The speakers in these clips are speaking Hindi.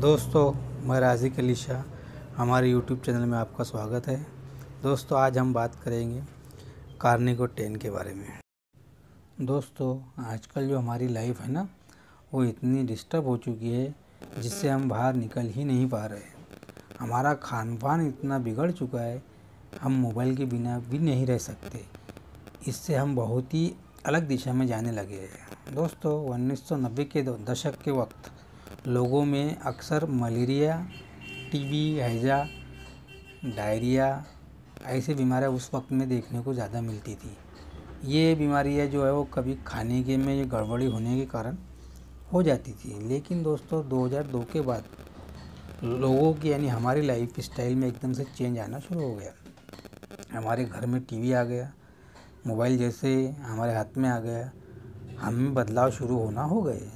दोस्तों मैं राजिक अली शाह हमारे यूट्यूब चैनल में आपका स्वागत है दोस्तों आज हम बात करेंगे कार्निको टेन के बारे में दोस्तों आजकल जो हमारी लाइफ है ना वो इतनी डिस्टर्ब हो चुकी है जिससे हम बाहर निकल ही नहीं पा रहे हमारा खान पान इतना बिगड़ चुका है हम मोबाइल के बिना भी नहीं रह सकते इससे हम बहुत ही अलग दिशा में जाने लगे हैं दोस्तों उन्नीस के दशक के वक्त लोगों में अक्सर मलेरिया टीबी हैजा डायरिया ऐसी बीमारियाँ उस वक्त में देखने को ज़्यादा मिलती थी ये बीमारियाँ जो है वो कभी खाने के में ये गड़बड़ी होने के कारण हो जाती थी लेकिन दोस्तों 2002 के बाद लोगों की यानी हमारी लाइफ स्टाइल में एकदम से चेंज आना शुरू हो गया हमारे घर में टीवी आ गया मोबाइल जैसे हमारे हाथ में आ गया हम बदलाव शुरू होना हो गए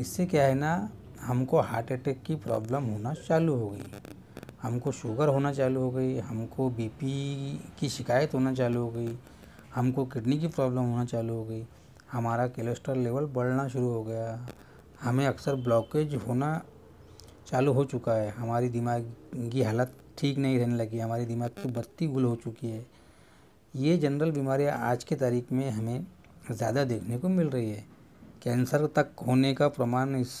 इससे क्या है ना हमको हार्ट अटैक की प्रॉब्लम होना चालू हो गई हमको शुगर होना चालू हो गई हमको बीपी की शिकायत होना चालू हो गई हमको किडनी की प्रॉब्लम होना चालू हो गई हमारा कोलेस्ट्रॉल लेवल बढ़ना शुरू हो गया हमें अक्सर ब्लॉकेज होना चालू हो चुका है हमारी दिमाग की हालत ठीक नहीं रहने लगी हमारे दिमाग की बत्ती गुल हो चुकी है ये जनरल बीमारियाँ आज के तारीख में हमें ज़्यादा देखने को मिल रही है कैंसर तक होने का प्रमाण इस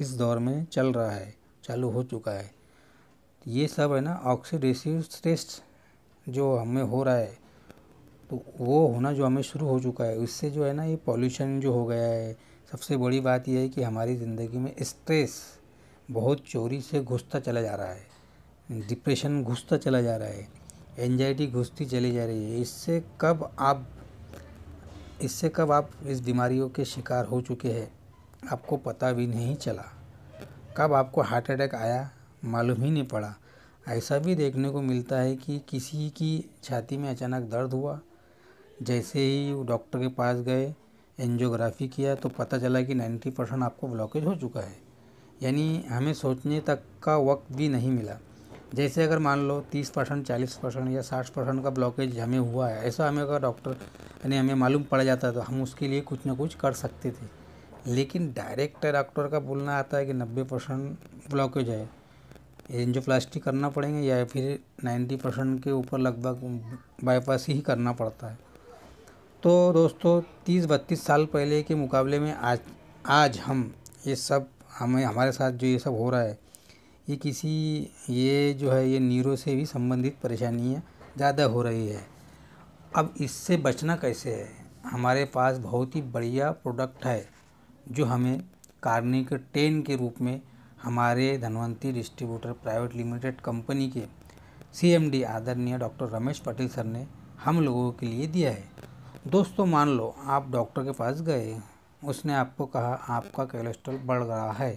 इस दौर में चल रहा है चालू हो चुका है ये सब है ना ऑक्सीडेसिव स्ट्रेस जो हमें हो रहा है तो वो होना जो हमें शुरू हो चुका है उससे जो है ना ये पॉल्यूशन जो हो गया है सबसे बड़ी बात यह है कि हमारी ज़िंदगी में स्ट्रेस बहुत चोरी से घुसता चला जा रहा है डिप्रेशन घुसता चला जा रहा है एनजाइटी घुसती चली जा रही है इससे कब आप इससे कब आप इस बीमारियों के शिकार हो चुके हैं आपको पता भी नहीं चला कब आपको हार्ट अटैक आया मालूम ही नहीं पड़ा ऐसा भी देखने को मिलता है कि किसी की छाती में अचानक दर्द हुआ जैसे ही डॉक्टर के पास गए एंजियोग्राफी किया तो पता चला कि 90 परसेंट आपको ब्लॉकेज हो चुका है यानी हमें सोचने तक का वक्त भी नहीं मिला जैसे अगर मान लो तीस परसेंट चालीस परसेंट या साठ परसेंट का ब्लॉकेज हमें हुआ है ऐसा हमें अगर डॉक्टर यानी हमें मालूम पड़ जाता तो हम उसके लिए कुछ ना कुछ कर सकते थे लेकिन डायरेक्ट डॉक्टर का बोलना आता है कि नब्बे परसेंट ब्लॉकेज है प्लास्टिक करना पड़ेंगे या फिर 90 परसेंट के ऊपर लगभग बाईपास ही करना पड़ता है तो दोस्तों तीस बत्तीस साल पहले के मुकाबले में आज आज हम ये सब हमें हमारे साथ जो ये सब हो रहा है ये किसी ये जो है ये नीरो से भी संबंधित परेशानियाँ ज़्यादा हो रही है अब इससे बचना कैसे है हमारे पास बहुत ही बढ़िया प्रोडक्ट है जो हमें कार्निक टेन के रूप में हमारे Dhanvanti distributor private limited company के सीएमडी आदरणीय डॉक्टर रमेश पटेल सर ने हम लोगों के लिए दिया है दोस्तों मान लो आप डॉक्टर के पास गए उसने आपको कहा आपका कोलेस्ट्रॉल बढ़ रहा है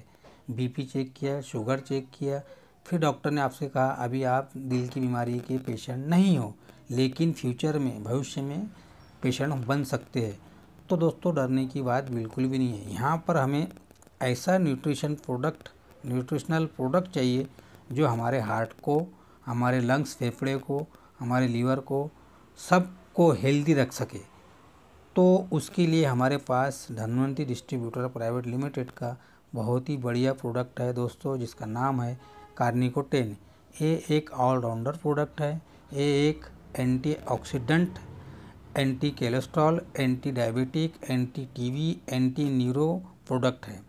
बीपी चेक किया शुगर चेक किया फिर डॉक्टर ने आपसे कहा अभी आप दिल की बीमारी के पेशेंट नहीं हो लेकिन फ्यूचर में भविष्य में पेशेंट बन सकते हैं तो दोस्तों डरने की बात बिल्कुल भी नहीं है यहाँ पर हमें ऐसा न्यूट्रिशन प्रोडक्ट न्यूट्रिशनल प्रोडक्ट चाहिए जो हमारे हार्ट को हमारे लंग्स फेफड़े को हमारे लीवर को सब को हेल्दी रख सके तो उसके लिए हमारे पास धनवंती डिस्ट्रीब्यूटर प्राइवेट लिमिटेड का बहुत ही बढ़िया प्रोडक्ट है दोस्तों जिसका नाम है कार्निको टेन ये एक ऑलराउंडर प्रोडक्ट है ये एक antioxidant anti cholesterol anti diabetic anti TV anti neuro product है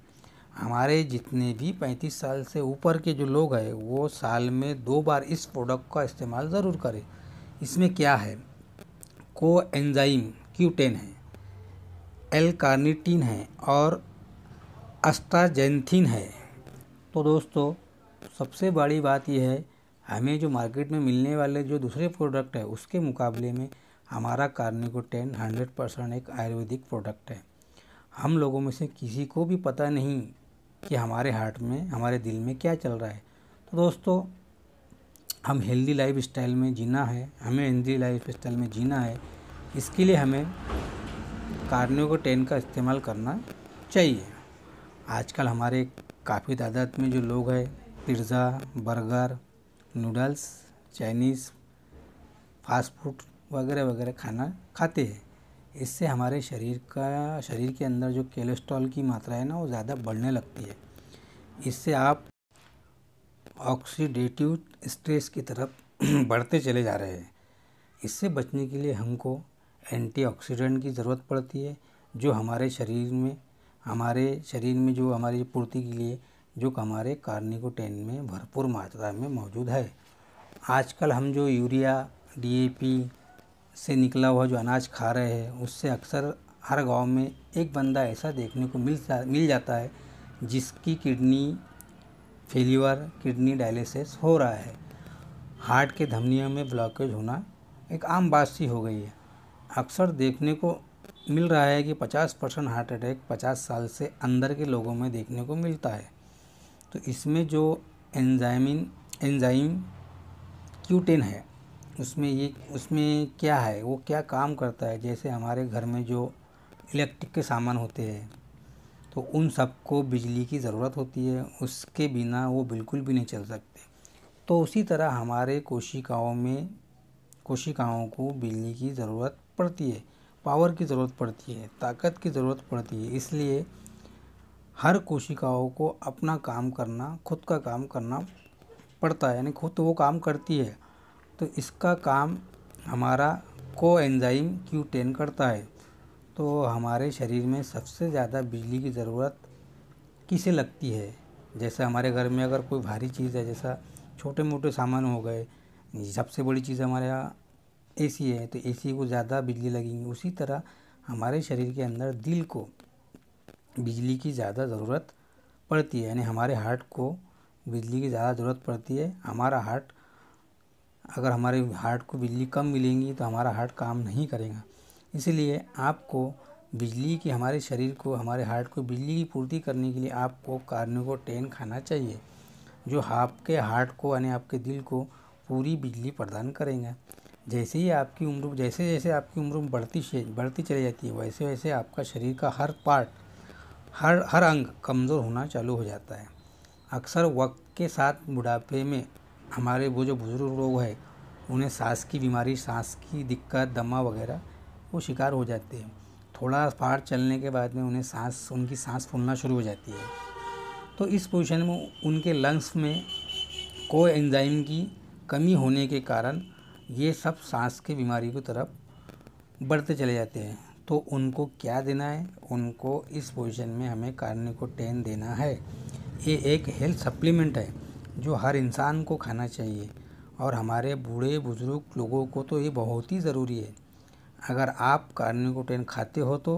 हमारे जितने भी 35 साल से ऊपर के जो लोग हैं वो साल में दो बार इस प्रोडक्ट का इस्तेमाल ज़रूर करें इसमें क्या है को एंजाइम क्यूटेन है एल कार्निटीन है और अस्टाजेंथिन है तो दोस्तों सबसे बड़ी बात यह है हमें जो मार्केट में मिलने वाले जो दूसरे प्रोडक्ट है उसके मुकाबले में हमारा कार्निकोटेन हंड्रेड परसेंट एक आयुर्वेदिक प्रोडक्ट है हम लोगों में से किसी को भी पता नहीं कि हमारे हार्ट में हमारे दिल में क्या चल रहा है तो दोस्तों हम हेल्दी लाइफ स्टाइल में जीना है हमें हेल्दी लाइफ स्टाइल में जीना है इसके लिए हमें टेन का इस्तेमाल करना चाहिए आजकल हमारे काफ़ी तादाद में जो लोग हैं pizza burger noodles Chinese fast food वगैरह वगैरह खाना खाते हैं इससे हमारे शरीर का शरीर के अंदर जो कोलेस्ट्रॉल की मात्रा है ना वो ज़्यादा बढ़ने लगती है इससे आप ऑक्सीडेटिव स्ट्रेस की तरफ बढ़ते चले जा रहे हैं इससे बचने के लिए हमको एंटीऑक्सीडेंट की ज़रूरत पड़ती है जो हमारे शरीर में हमारे शरीर में जो हमारी पूर्ति के लिए जो हमारे कार्निकोटेन में भरपूर मात्रा में मौजूद है आजकल हम जो यूरिया डीएपी से निकला हुआ जो अनाज खा रहे हैं उससे अक्सर हर गांव में एक बंदा ऐसा देखने को मिल जा, मिल जाता है जिसकी किडनी फेलियर किडनी डायलिसिस हो रहा है हार्ट के धमनियों में ब्लॉकेज होना एक आम बात सी हो गई है अक्सर देखने को मिल रहा है कि 50 परसेंट हार्ट अटैक 50 साल से अंदर के लोगों में देखने को मिलता है तो इसमें जो एंजाइमिन एंजाइम क्यूटेन है उसमें ये उसमें क्या है वो क्या काम करता है जैसे हमारे घर में जो इलेक्ट्रिक के सामान होते हैं तो उन सबको बिजली की ज़रूरत होती है उसके बिना वो बिल्कुल भी नहीं चल सकते तो उसी तरह हमारे कोशिकाओं में कोशिकाओं को बिजली की ज़रूरत पड़ती है पावर की ज़रूरत पड़ती है ताकत की ज़रूरत पड़ती है इसलिए हर कोशिकाओं को अपना काम करना खुद का काम करना पड़ता है यानी खुद तो वो काम करती है तो इसका काम हमारा को एंजाइम क्यू टेन करता है तो हमारे शरीर में सबसे ज़्यादा बिजली की ज़रूरत किसे लगती है जैसे हमारे घर में अगर कोई भारी चीज़ है जैसा छोटे मोटे सामान हो गए सबसे बड़ी चीज़ हमारे यहाँ एसी है तो एसी को ज़्यादा बिजली लगेगी उसी तरह हमारे शरीर के अंदर दिल को बिजली की ज़्यादा ज़रूरत पड़ती है यानी हमारे हार्ट को बिजली की ज़्यादा ज़रूरत पड़ती है हमारा हार्ट अगर हमारे हार्ट को बिजली कम मिलेंगी तो हमारा हार्ट काम नहीं करेगा इसलिए आपको बिजली की हमारे शरीर को हमारे हार्ट को बिजली की पूर्ति करने के लिए आपको को टेन खाना चाहिए जो आपके हार्ट को यानी आपके दिल को पूरी बिजली प्रदान करेंगे जैसे ही आपकी उम्र जैसे जैसे आपकी उम्र बढ़ती बढ़ती चली जाती है वैसे वैसे आपका शरीर का हर पार्ट हर हर अंग कमज़ोर होना चालू हो जाता है अक्सर वक्त के साथ बुढ़ापे में हमारे वो जो बुज़ुर्ग लोग हैं उन्हें सांस की बीमारी सांस की दिक्कत दमा वगैरह वो शिकार हो जाते हैं थोड़ा पार चलने के बाद में उन्हें सांस उनकी सांस फूलना शुरू हो जाती है तो इस पोजीशन में उनके लंग्स में को एंजाइम की कमी होने के कारण ये सब सांस की बीमारी की तरफ बढ़ते चले जाते हैं तो उनको क्या देना है उनको इस पोजीशन में हमें कार्निकोटेन देना है ये एक हेल्थ सप्लीमेंट है जो हर इंसान को खाना चाहिए और हमारे बूढ़े बुज़ुर्ग लोगों को तो ये बहुत ही ज़रूरी है अगर आप कार्निकोटेन खाते हो तो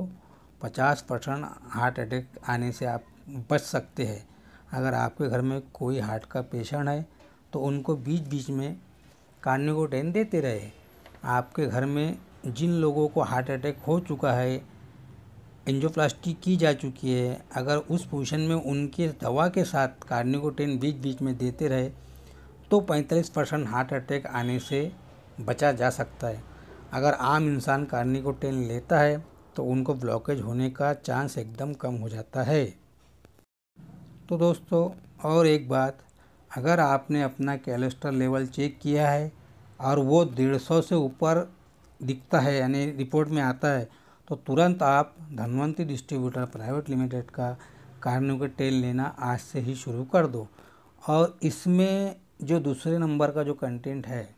50 परसेंट हार्ट अटैक आने से आप बच सकते हैं अगर आपके घर में कोई हार्ट का पेशेंट है तो उनको बीच बीच में कानी को टेन देते रहे आपके घर में जिन लोगों को हार्ट अटैक हो चुका है एंजोप्लास्टी की जा चुकी है अगर उस पोजिशन में उनके दवा के साथ कार्निकोटेन बीच बीच में देते रहे तो 45 परसेंट हार्ट अटैक आने से बचा जा सकता है अगर आम इंसान कार्निकोटेन लेता है तो उनको ब्लॉकेज होने का चांस एकदम कम हो जाता है तो दोस्तों और एक बात अगर आपने अपना कैलेस्ट्रॉल लेवल चेक किया है और वो डेढ़ सौ से ऊपर दिखता है यानी रिपोर्ट में आता है तो तुरंत आप धनवंती डिस्ट्रीब्यूटर प्राइवेट लिमिटेड का कार्नियो का टेल लेना आज से ही शुरू कर दो और इसमें जो दूसरे नंबर का जो कंटेंट है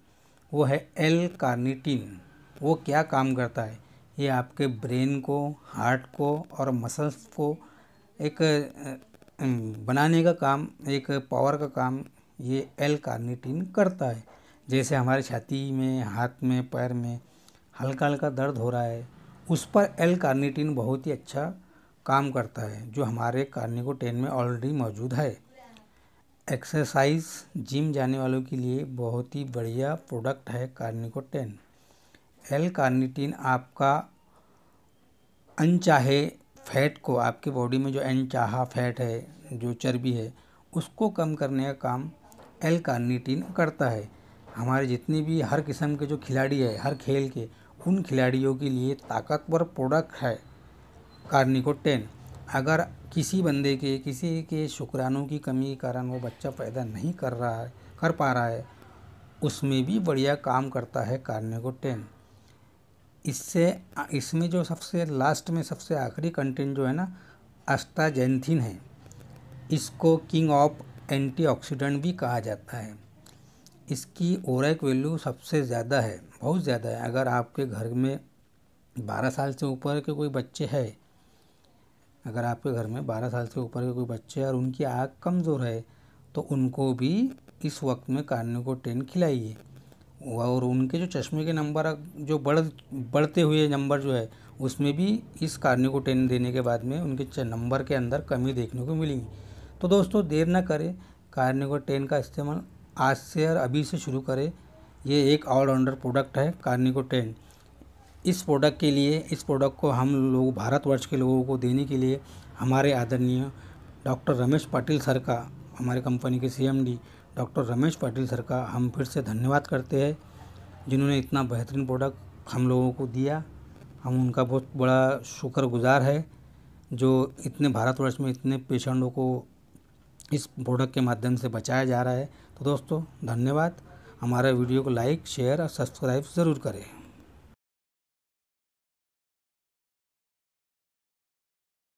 वो है एल कार्निटिन वो क्या काम करता है ये आपके ब्रेन को हार्ट को और मसल्स को एक बनाने का काम एक पावर का काम ये एल कार्निटिन करता है जैसे हमारे छाती में हाथ में पैर में हल्का हल्का दर्द हो रहा है उस पर एल कार्निटिन बहुत ही अच्छा काम करता है जो हमारे कार्निकोटेन में ऑलरेडी मौजूद है एक्सरसाइज जिम जाने वालों के लिए बहुत ही बढ़िया प्रोडक्ट है कार्निकोटेन एल कार्निटिन आपका अनचाहे फैट को आपके बॉडी में जो अनचाहा फैट है जो चर्बी है उसको कम करने का काम एल कार्निटिन करता है हमारे जितने भी हर किस्म के जो खिलाड़ी है हर खेल के उन खिलाड़ियों के लिए ताकतवर प्रोडक्ट है कार्निको टेन अगर किसी बंदे के किसी के शुक्रानों की कमी के कारण वो बच्चा पैदा नहीं कर रहा है कर पा रहा है उसमें भी बढ़िया काम करता है कार्निको टेन इससे इसमें जो सबसे लास्ट में सबसे आखिरी कंटेंट जो है ना अस्टाजेंथिन है इसको किंग ऑफ एंटीऑक्सीडेंट भी कहा जाता है इसकी ओरेक वैल्यू सबसे ज़्यादा है बहुत ज़्यादा है अगर आपके घर में बारह साल से ऊपर के कोई बच्चे है अगर आपके घर में बारह साल से ऊपर के कोई बच्चे है और उनकी आँख कमज़ोर है तो उनको भी इस वक्त में टेन खिलाइए और उनके जो चश्मे के नंबर जो बढ़ बढ़ते हुए नंबर जो है उसमें भी इस टेन देने के बाद में उनके नंबर के अंदर कमी देखने को मिलेगी तो दोस्तों देर ना करें टेन का इस्तेमाल आज से और अभी से शुरू करें ये एक ऑलराउंडर प्रोडक्ट है कार्निको टेन इस प्रोडक्ट के लिए इस प्रोडक्ट को हम लोग भारतवर्ष के लोगों को देने के लिए हमारे आदरणीय डॉक्टर रमेश पाटिल सर का हमारे कंपनी के CMD doctor Ramesh Patil sir का हम फिर से धन्यवाद करते हैं जिन्होंने इतना बेहतरीन प्रोडक्ट हम लोगों को दिया हम उनका बहुत बड़ा शुक्रगुजार है जो इतने भारतवर्ष में इतने पेशेंटों को इस प्रोडक्ट के माध्यम से बचाया जा रहा है तो दोस्तों धन्यवाद हमारे वीडियो को लाइक शेयर और सब्सक्राइब ज़रूर करें